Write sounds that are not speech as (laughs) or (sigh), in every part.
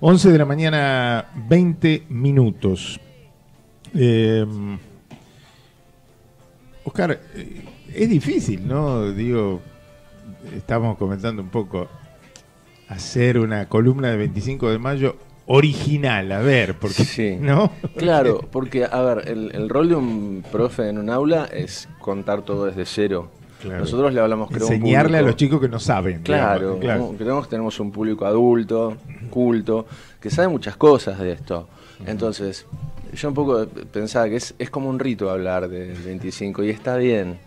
11 de la mañana, 20 minutos. Em, Oscar, eh, es difícil, ¿no? Digo, estábamos comentando un poco, hacer una columna de 25 de mayo original, a ver, porque sí. ¿no? Claro, porque a ver, el, el, rol de un profe en un aula es contar todo desde cero. Nosotros le hablamos, creo, Enseñarle a los chicos que no saben. Claro, Creemos que tenemos un público adulto, culto, que sabe muchas cosas de esto. Entonces, yo un poco pensaba que es, como un rito hablar de 25 y está bien.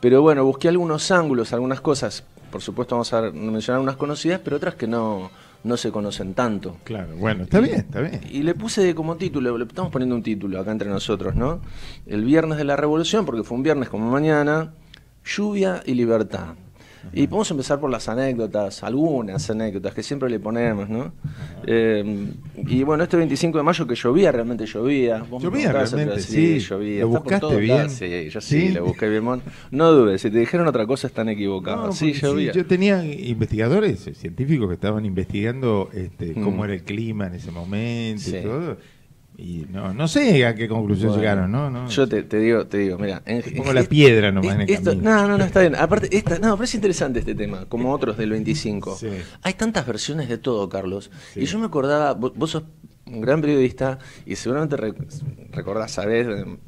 Pero bueno, busqué algunos ángulos, algunas cosas. Por supuesto, vamos a mencionar unas conocidas, pero otras que no, no se conocen tanto. Claro, bueno, está bien, está bien. Y le puse como título, le estamos poniendo un título acá entre nosotros, ¿no? El viernes de la revolución, porque fue un viernes como mañana lluvia y libertad. Y podemos empezar por las anécdotas, algunas anécdotas que siempre le ponemos, ¿no? Eh, y bueno, este 25 de mayo que llovía, realmente llovía. llovía realmente, sí, llovía. ¿Lo buscaste bien? Sí, yo sí, le busqué bien. No dudes, si te dijeron otra cosa están equivocados. sí, llovía. yo tenía investigadores eh, científicos que estaban investigando este, cómo mm. era el clima en ese momento y todo y no, no sé a qué conclusión llegaron, ¿no? yo te, te, digo, te digo, mira. Pongo la piedra nomás en el No, no, no, está bien. Aparte, esta, no, pero es interesante este tema, como otros del 25. Hay tantas versiones de todo, Carlos. Y yo me acordaba, vos, sos un gran periodista y seguramente recordás, saber,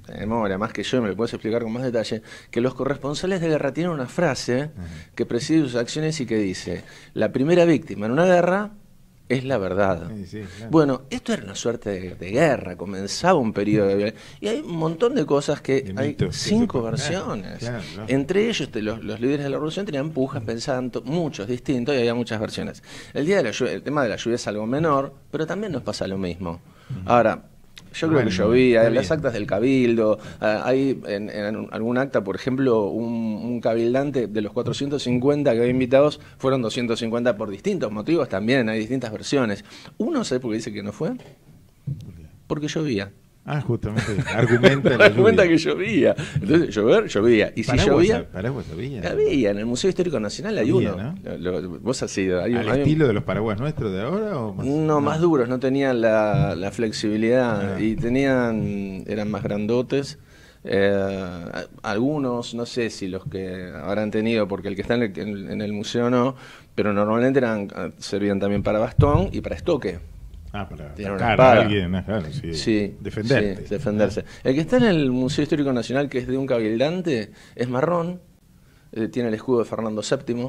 de memoria, más que yo, me lo puedes explicar con más detalle, que los corresponsales de guerra tienen una frase que preside sus acciones y que dice: La primera víctima en una guerra es la verdad. Bueno, esto era una suerte de, guerra, comenzaba un periodo de violencia. Y hay un montón de cosas que hay cinco versiones. Entre ellos, los, líderes de la revolución tenían pujas, pensando muchos distintos y había muchas versiones. El día de la el tema de la lluvia es algo menor, pero también nos pasa lo mismo. Ahora, yo creo que llovía, en las actas del cabildo, ah, hay en, algún acta, por ejemplo, un, un, cabildante de los 450 que había invitados, fueron 250 por distintos motivos también, hay distintas versiones. Uno, ¿sabe por qué dice que no fue? Porque llovía. Ah, justamente. Argumenta, (laughs) que llovía. Entonces, llover, llovía. Y si paraguas, llovía. Paraguas había. en el Museo Histórico Nacional hay uno. ¿Al estilo de los paraguas nuestros de ahora? O no, más duros, no tenían la, ah. flexibilidad. Ah. Y tenían. eran más grandotes. Eh, algunos, no sé si los que habrán tenido, porque el que está en el, en el museo no, pero normalmente eran, ah, servían también para bastón y para estoque. Ah, para atacar a alguien, ah, claro, sí. defenderse. El que está en el Museo Histórico Nacional, que es de un cabildante, es marrón, eh, tiene el escudo de Fernando VII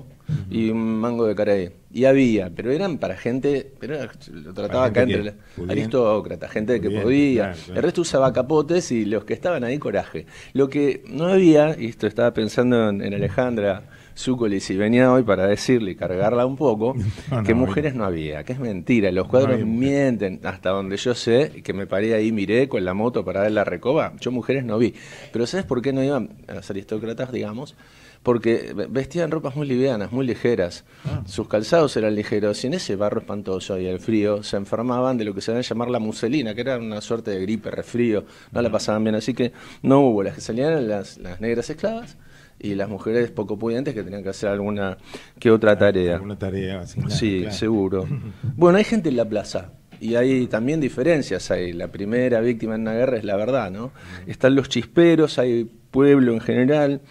y un mango de Caray. Y había, pero eran para gente, pero lo trataba acá entre aristócrata, gente que podía. El resto usaba capotes y los que estaban ahí coraje. Lo que no había, y esto estaba pensando en Alejandra Zúcolis y venía hoy para decirle y cargarla un poco (laughs) que mujeres no había, que es mentira. Los cuadros mienten hasta donde yo sé, que me paré ahí, miré con la moto para ver la recoba. Yo mujeres no vi. Pero ¿sabes por qué no iban las aristócratas, digamos? Porque vestían ropas muy livianas, muy ligeras. Ah. Sus calzados eran ligeros y en ese barro espantoso y el frío se enfermaban de lo que se debe llamar la muselina, que era una suerte de gripe, resfrío. No la ah. pasaban bien. Así que no hubo. Las que salían las negras esclavas y las mujeres poco pudientes que tenían que hacer alguna que otra tarea. Alguna tarea, Sí, seguro. (laughs) Bueno, hay gente en la plaza. Y hay también diferencias ahí. La primera víctima en una guerra es la verdad, ¿no? Están los chisperos, hay pueblo en general.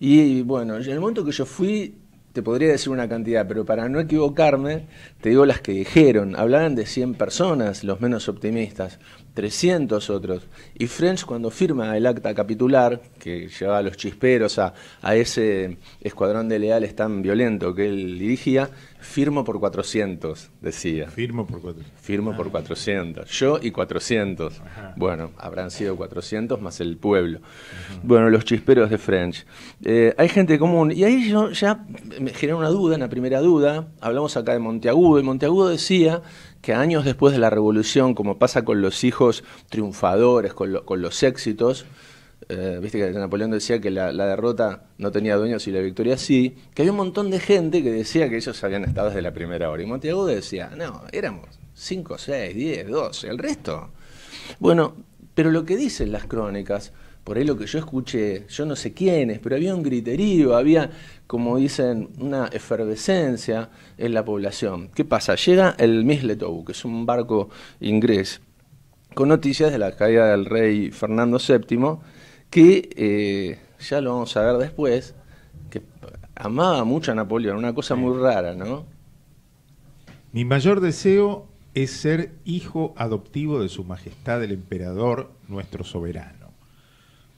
Y bueno, en el momento que yo fui, te podría decir una cantidad, pero para no equivocarme, te digo las que dijeron. Hablaban de 100 personas, los menos optimistas. 300 otros. Y French cuando firma el acta capitular, que lleva a los chisperos a, ese escuadrón de leales tan violento que él dirigía, firmo por 400, decía. Firmo por 400. Firmo por 400. Ah. Yo y 400. Bueno, habrán sido 400 más el pueblo. Bueno, los chisperos de French. Eh, hay gente común. Y ahí yo ya me genera una duda, una primera duda. Hablamos acá de Monteagudo. Y Monteagudo decía que años después de la revolución, como pasa con los hijos triunfadores, con, los éxitos, eh, viste que Napoleón decía que la, derrota no tenía dueños y la victoria sí, que había un montón de gente que decía que ellos habían estado desde la primera hora. Y Monteagudo decía, no, éramos 5, 6, 10, 12, el resto. Bueno, pero lo que dicen las crónicas por ahí lo que yo escuché, yo no sé quiénes, pero había un griterío, había, como dicen, una efervescencia en la población. ¿Qué pasa? Llega el Misletow, que es un barco inglés, con noticias de la caída del rey Fernando VII, que eh, ya lo vamos a ver después, que amaba mucho a Napoleón, una cosa muy rara, ¿no? Mi mayor deseo es ser hijo adoptivo de su majestad el emperador, nuestro soberano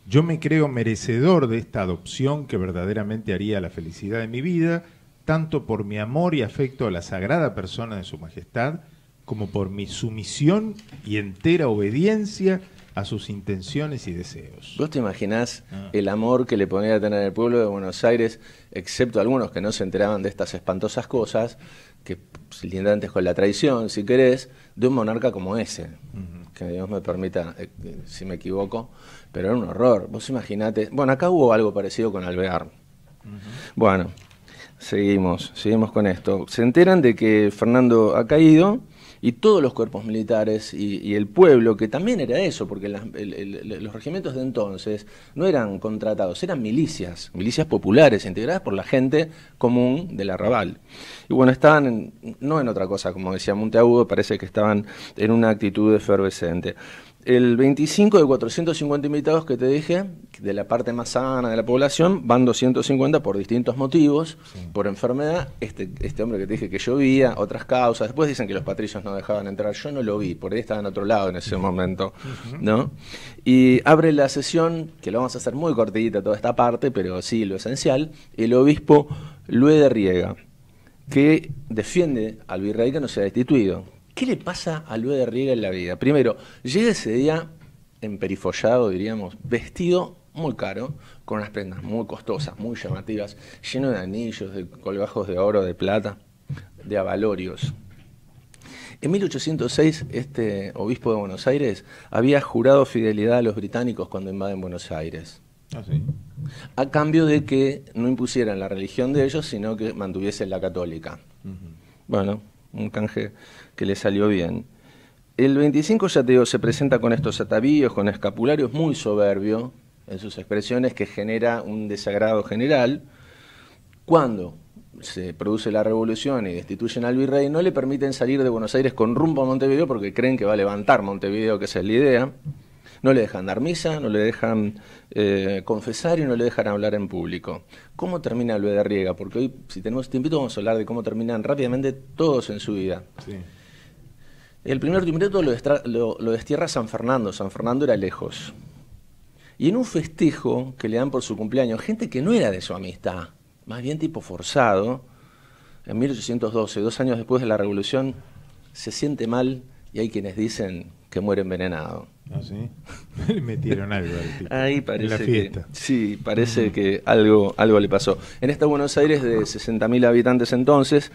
yo me creo merecedor de esta adopción que verdaderamente haría la felicidad de mi vida, tanto por mi amor y afecto a la sagrada persona de su majestad, como por mi sumisión y entera obediencia a sus intenciones y deseos. ¿Vos te imaginás ah. el amor que le ponía a tener el pueblo de Buenos Aires, excepto algunos que no se enteraban de estas espantosas cosas, que pues, antes con la traición, si querés, de un monarca como ese? que Dios me permita eh, si me equivoco, pero era un horror. Vos imaginate, bueno, acá hubo algo parecido con Alvear. Bueno, seguimos, seguimos con esto. Se enteran de que Fernando ha caído y todos los cuerpos militares y, el pueblo, que también era eso, porque los regimientos de entonces no eran contratados, eran milicias, milicias populares, integradas por la gente común del arrabal. Y bueno, estaban, no en otra cosa, como decía Monteagudo, parece que estaban en una actitud efervescente el 25 de 450 invitados que te dije, de la parte más sana de la población, van 250 por distintos motivos, por enfermedad, este, este hombre que te dije que llovía, otras causas, después dicen que los patricios no dejaban entrar, yo no lo vi, por ahí estaba en otro lado en ese momento, ¿no? Y abre la sesión, que lo vamos a hacer muy cortita toda esta parte, pero sí, lo esencial, el obispo Lue de Riega, que defiende al virrey que no se ha destituido ¿Qué le pasa a Lue de Riega en la vida? Primero, llega ese día emperifollado, diríamos, vestido muy caro, con unas prendas muy costosas, muy llamativas, lleno de anillos, de colgajos de oro, de plata, de avalorios. En 1806, este obispo de Buenos Aires había jurado fidelidad a los británicos cuando invaden Buenos Aires. Ah, A cambio de que no impusieran la religión de ellos, sino que mantuviesen la católica. Bueno, un canje que le salió bien. El 25, ya te se presenta con estos atavíos, con escapularios, muy soberbio en sus expresiones, que genera un desagrado general. Cuando se produce la revolución y destituyen al virrey, no le permiten salir de Buenos Aires con rumbo a Montevideo porque creen que va a levantar Montevideo, que esa es la idea. No le dejan dar misa, no le dejan eh, confesar y no le dejan hablar en público. ¿Cómo termina lo de Riega? Porque hoy, si tenemos tiempo, vamos a hablar de cómo terminan rápidamente todos en su vida. El primer timbreto lo, lo destierra San Fernando. San Fernando era lejos. Y en un festejo que le dan por su cumpleaños, gente que no era de su amistad, más bien tipo forzado, en 1812, dos años después de la revolución, se siente mal y hay quienes dicen que muere envenenado. ¿Ah, sí? le (laughs) metieron algo al Ahí parece la fiesta. Que, sí, parece que algo, algo le pasó. En esta Buenos Aires de 60.000 habitantes entonces,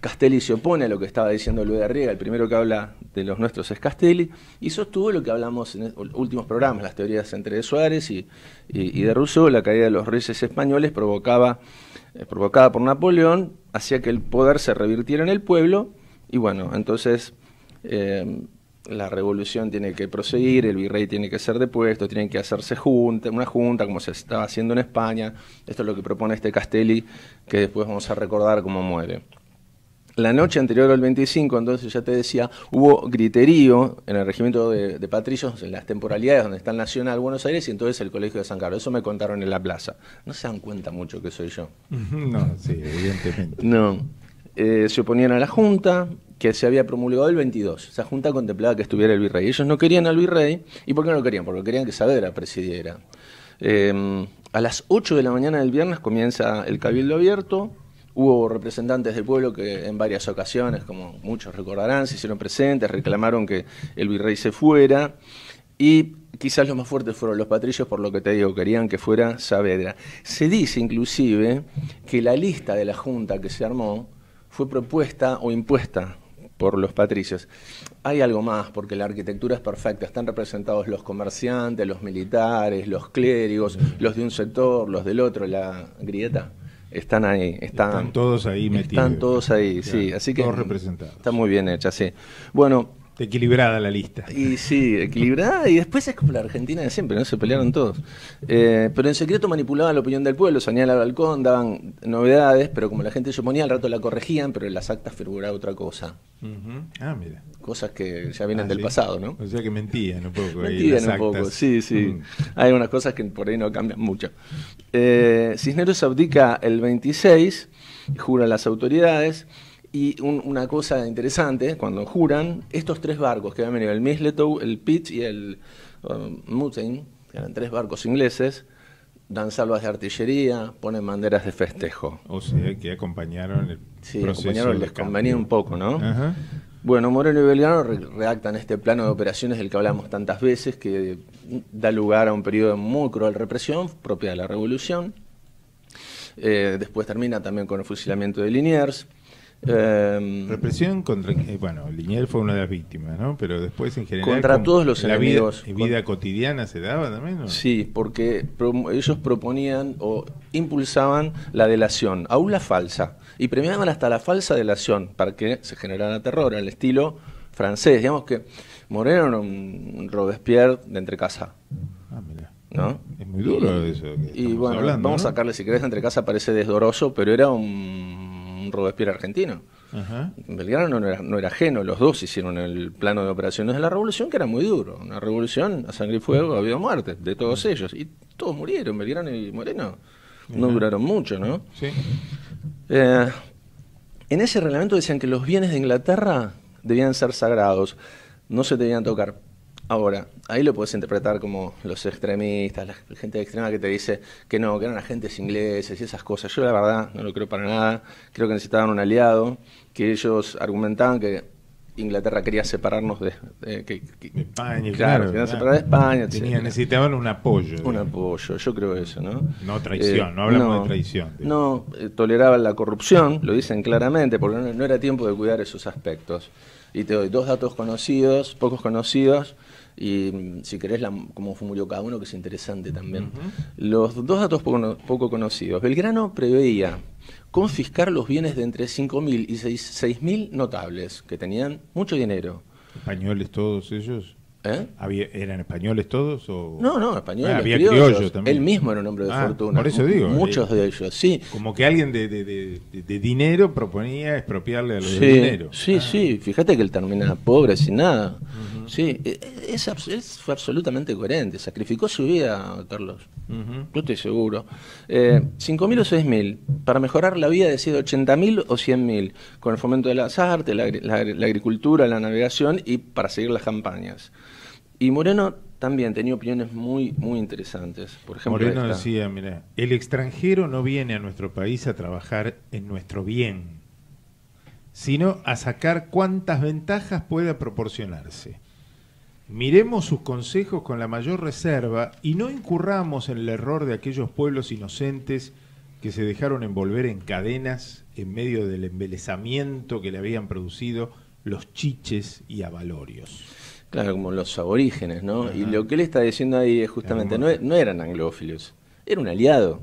Castelli se opone a lo que estaba diciendo Luis Arriega, el primero que habla de los nuestros es Castelli, y sostuvo lo que hablamos en los últimos programas, las teorías entre de Suárez y, de Rousseau, la caída de los reyes españoles provocaba, eh, provocada por Napoleón, hacía que el poder se revirtiera en el pueblo, y bueno, entonces... Eh, la revolución tiene que proseguir, el virrey tiene que ser depuesto, tienen que hacerse junta, una junta como se estaba haciendo en España. Esto es lo que propone este Castelli, que después vamos a recordar cómo muere. La noche anterior al 25, entonces ya te decía, hubo griterío en el regimiento de, de patrillos, en las temporalidades donde está el Nacional Buenos Aires y entonces el Colegio de San Carlos. Eso me contaron en la plaza. No se dan cuenta mucho que soy yo. (laughs) No, sí, evidentemente. No. Eh, se oponían a la Junta, que se había promulgado el 22. Esa junta contemplaba que estuviera el virrey. Ellos no querían al virrey. ¿Y por qué no lo querían? Porque querían que Saavedra presidiera. Em, a las 8 de la mañana del viernes comienza el cabildo abierto. Hubo representantes del pueblo que en varias ocasiones, como muchos recordarán, se hicieron presentes, reclamaron que el virrey se fuera. Y quizás los más fuertes fueron los patrillos, por lo que te digo, querían que fuera Saavedra. Se dice inclusive que la lista de la Junta que se armó fue propuesta o impuesta por los patricios. Hay algo más, porque la arquitectura es perfecta. Están representados los comerciantes, los militares, los clérigos, los de un sector, los del otro, la grieta. Están ahí, están, todos ahí metidos. Están todos ahí, sí. Así que todos representados. está muy bien hecha, sí. Bueno, Equilibrada la lista. Y sí, equilibrada. Y después es como la Argentina de siempre, ¿no? Se pelearon todos. Eh, pero en secreto manipulaban la opinión del pueblo, soñaban al balcón, daban novedades, pero como la gente se oponía, al rato la corregían, pero en las actas figuraba otra cosa. Ah, cosas que ya vienen ah, del pasado, ¿no? O sea que mentían un poco. mentían un poco, sí, sí. Mm. Hay unas cosas que por ahí no cambian mucho. Eh, Cisneros abdica el 26, juran las autoridades. Y una cosa interesante, cuando juran, estos tres barcos que habían venido, el Misletoe, el Pitt y el um, que eran tres barcos ingleses, dan salvas de artillería, ponen banderas de festejo. O sea, que acompañaron el sí, acompañaron, les convenía un poco, ¿no? Bueno, Moreno y Belgrano reactan este plano de operaciones del que hablamos tantas veces, que da lugar a un periodo de muy cruel represión propia de la Revolución. Eh, después termina también con el fusilamiento de Liniers. Em, Represión contra. Eh, bueno, Linier fue una de las víctimas, ¿no? Pero después en general. Contra todos los enemigos. Vida, vida cotidiana se daba también, ¿no? Sí, porque ellos proponían o impulsaban la delación, aún la falsa. Y premiaban hasta la falsa delación para que se generara terror, al estilo francés. Digamos que Moreno era un Robespierre de entrecasa. Ah, mira. ¿No? Es muy duro eso. y bueno, vamos a sacarle, si querés, de entrecasa parece desdoroso, pero era un un Robespierre argentino. Belgrano no era, ajeno, los dos hicieron el plano de operaciones de la revolución que era muy duro. Una revolución a sangre y fuego, había muerte de todos ellos. Y todos murieron, Belgrano y Moreno. No duraron mucho, ¿no? Sí. Eh, en ese reglamento decían que los bienes de Inglaterra debían ser sagrados, no se debían tocar. Ahora, ahí lo puedes interpretar como los extremistas, la gente extrema que te dice que no, que eran agentes ingleses y esas cosas. Yo la verdad no lo creo para nada. Creo que necesitaban un aliado, que ellos argumentaban que Inglaterra quería separarnos de, España, claro, necesitaban un apoyo. Un apoyo, yo creo eso, ¿no? No traición, no hablamos de eh, traición. No, eh, toleraban la corrupción, lo dicen claramente, porque no era tiempo de cuidar esos aspectos. Y te doy dos datos conocidos, pocos conocidos y mm, si querés, la, cómo murió cada uno, que es interesante también. Los dos datos poco, conocidos. Belgrano preveía confiscar los bienes de entre 5.000 y 6.000 notables, que tenían mucho dinero. ¿Españoles todos ellos? ¿Eh? ¿Eran españoles todos? O... No, no, españoles. Ah, criollos. Él mismo era un hombre de ah, fortuna. Por eso digo. Muchos eh, de ellos, sí. Como que alguien de, dinero proponía expropiarle a los de dinero. Sí, ah. sí. Fíjate que él termina pobre, sin nada. Sí, e, e, es, fue absolutamente coherente. Sacrificó su vida, Carlos. Yo estoy seguro. Eh, 5.000 o 6.000. Para mejorar la vida, de 80.000 o 100.000. Con el fomento de las artes, la, agricultura, la navegación y para seguir las campañas. Y Moreno también tenía opiniones muy, muy interesantes. Por ejemplo, Moreno decía, mira, el extranjero no viene a nuestro país a trabajar en nuestro bien, sino a sacar cuantas ventajas pueda proporcionarse. Miremos sus consejos con la mayor reserva y no incurramos en el error de aquellos pueblos inocentes que se dejaron envolver en cadenas en medio del embelezamiento que le habían producido los chiches y avalorios. Claro, como los aborígenes, ¿no? Y lo que él está diciendo ahí es justamente, no, no eran anglófilos, era un aliado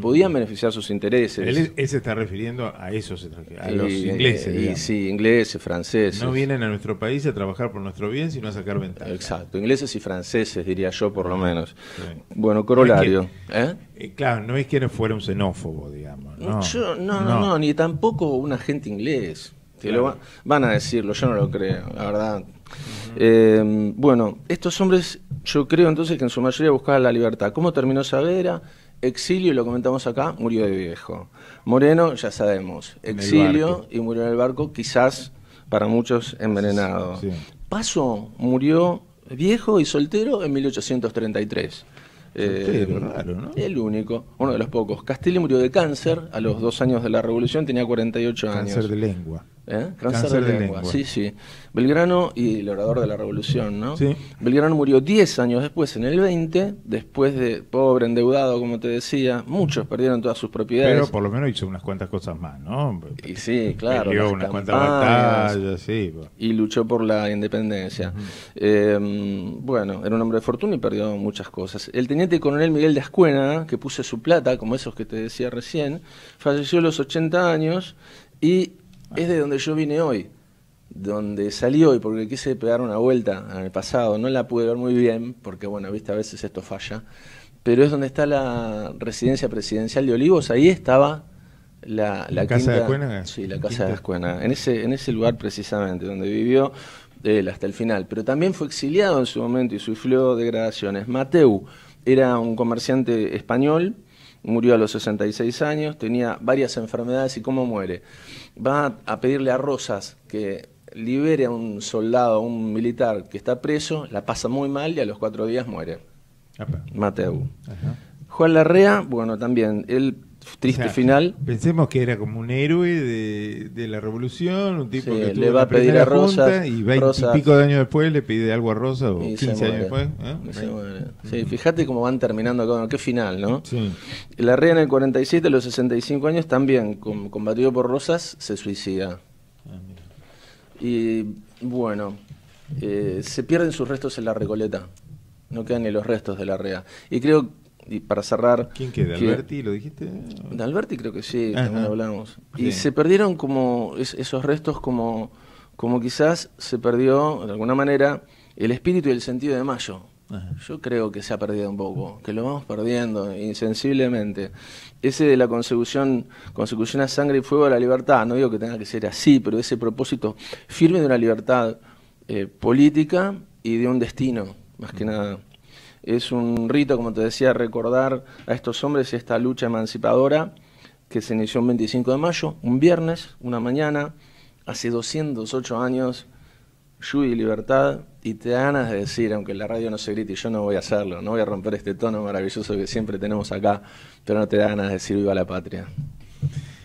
podían beneficiar sus intereses. Él, se está refiriendo a esos a los eh, ingleses. sí, ingleses, franceses. No vienen a nuestro país a trabajar por nuestro bien, sino a sacar ventaja. Exacto, ingleses y franceses, diría yo, por lo menos. Bueno, corolario. ¿eh? Eh, claro, no es que no fuera un xenófobo, digamos. No, no, no, ni tampoco un agente inglés. van a decirlo, yo no lo creo, la verdad. bueno, estos hombres, yo creo entonces que en su mayoría buscaban la libertad. ¿Cómo terminó Savera? Exilio, lo comentamos acá, murió de viejo. Moreno, ya sabemos, exilio y murió en el barco, quizás para muchos envenenado. Paso murió viejo y soltero en 1833. Eh, raro, El único, uno de los pocos. Castelli murió de cáncer a los dos años de la revolución, tenía 48 años. Cáncer de lengua. ¿Eh? Cáncer, de, lengua. Sí, sí. Belgrano y el orador de la revolución, ¿no? Belgrano murió 10 años después, en el 20, después de pobre, endeudado, como te decía. Muchos perdieron todas sus propiedades. Pero por lo menos hizo unas cuantas cosas más, ¿no? Y sí, claro. unas cuantas batallas, sí. Y luchó por la independencia. Em, bueno, era un hombre de fortuna y perdió muchas cosas. El teniente coronel Miguel de Ascuena, que puse su plata, como esos que te decía recién, falleció a los 80 años y es de donde yo vine hoy, donde salí hoy, porque quise pegar una vuelta en el pasado, no la pude ver muy bien, porque bueno, viste, a veces esto falla, pero es donde está la residencia presidencial de Olivos, ahí estaba la, Casa de Ascuena. Sí, la Casa de en ese, en ese lugar precisamente, donde vivió él hasta el final, pero también fue exiliado en su momento y sufrió degradaciones. Mateu era un comerciante español, murió a los 66 años, tenía varias enfermedades y cómo muere. Va a pedirle a Rosas que libere a un soldado, a un militar que está preso, la pasa muy mal y a los cuatro días muere. Mateo. Juan Larrea, bueno, también, él triste final. Pensemos que era como un héroe de, la revolución, un tipo que le va a pedir a Rosa y pico de años después le pide algo a Rosa o 15 años después. ¿eh? Sí, mm. fíjate cómo van terminando acá, qué final, ¿no? La REA en el 47, a los 65 años, también combatido por Rosas, se suicida. Ah, y bueno, eh, se pierden sus restos en la Recoleta. No quedan ni los restos de la REA. Y creo y para cerrar. ¿Quién queda? ¿Alberti? ¿Lo dijiste? De Alberti creo que sí, ah, también ah. hablamos. Y se perdieron como esos restos, como, como quizás se perdió, de alguna manera, el espíritu y el sentido de Mayo. Yo creo que se ha perdido un poco, que lo vamos perdiendo insensiblemente. Ese de la consecución, consecución a sangre y fuego de la libertad, no digo que tenga que ser así, pero ese propósito firme de una libertad eh, política y de un destino, más que nada es un rito, como te decía, recordar a estos hombres esta lucha emancipadora que se inició el 25 de mayo, un viernes, una mañana, hace 208 años, lluvia y libertad, y te da ganas de decir, aunque la radio no se grite, yo no voy a hacerlo, no voy a romper este tono maravilloso que siempre tenemos acá, pero no te da ganas de decir viva la patria.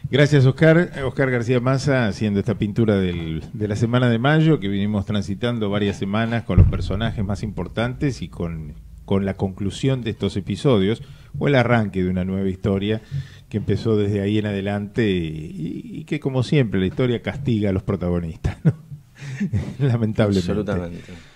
Gracias, Oscar. Oscar García Massa haciendo esta pintura de la semana de mayo que vinimos transitando varias semanas con los personajes más importantes y con con la conclusión de estos episodios o el arranque de una nueva historia que empezó desde ahí en adelante y, que como siempre la historia castiga a los protagonistas, (laughs) lamentablemente. Absolutamente.